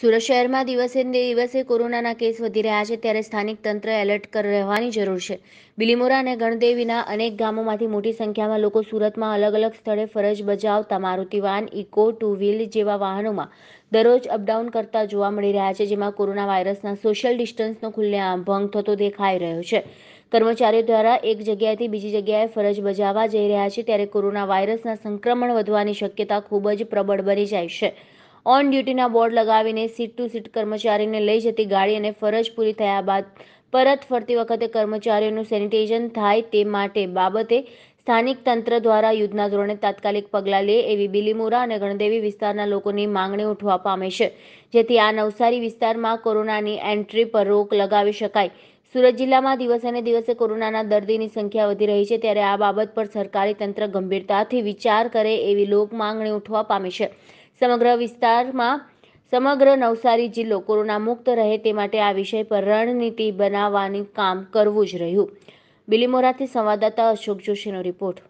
સુરત શહેરમાં દિવસે દિવસે કોરોનાના કેસ વધી રહ્યા છે ત્યારે સ્થાનિક તંત્ર એલર્ટ રહેવાની જરૂર છે બિલીમોરા અને ગણદેવીના અનેક ગામોમાંથી મોટી સંખ્યામાં લોકો સુરતમાં અલગ અલગ સ્થળે ફરજ બજાવતા Maruti van Eeco two wheel જેવા વાહનોમાં દરરોજ અપડાઉન કરતા જોવા મળી રહ્યા છે જેમાં કોરોના વાયરસના સોશિયલ ડિસ્ટન્સનો ખુલ્લેઆમ ભંગ થતો દેખાઈ રહ્યો છે કર્મચારીઓ દ્વારા એક જગ્યાએથી બીજી જગ્યાએ ફરજ બજાવવા જઈ રહ્યા છે ત્યારે કોરોના વાયરસના સંક્રમણ વધવાની શક્યતા ખૂબ જ પ્રબળ બની જાય છે ઓન ડ્યુટીના બોર્ડ લગાવીને સીટ ટુ સીટ કર્મચારીને લઈ જતી ગાડી અને ફરજ પૂરી થયા બાદ પરત ફરતી વખતે કર્મચારીઓનું સેનિટેશન થાય તે માટે બાબતે સ્થાનિક તંત્ર દ્વારા યુદ્ધના ધોરણે તાત્કાલિક પગલાં લે એવી બિલીમોરા અને ગણદેવી વિસ્તારના લોકોની માંગણી ઉઠવા પામે છે જેથી આ નવસારી વિસ્તારમાં કોરોનાની એન્ટ્રી પર રોક લગાવી શકાય સુરત જિલ્લામાં દિવસે ને દિવસે કોરોનાના દર્દીની સંખ્યા વધી રહી છે ત્યારે આ બાબત પર સરકારી તંત્ર ગંભીરતાથી વિચાર કરે એવી લોક માંગણી ઉઠવા પામી છે સમગ્ર વિસ્તારમાં સમગ્ર નવસારી જિલ્લો કોરોના મુક્ત રહે તે માટે આ વિષય પર રણનીતિ બનાવવાનું કામ કરવું જ રહ્યું બિલીમોરાથી સંવાદદાતા અશોક જોશીનો રિપોર્ટ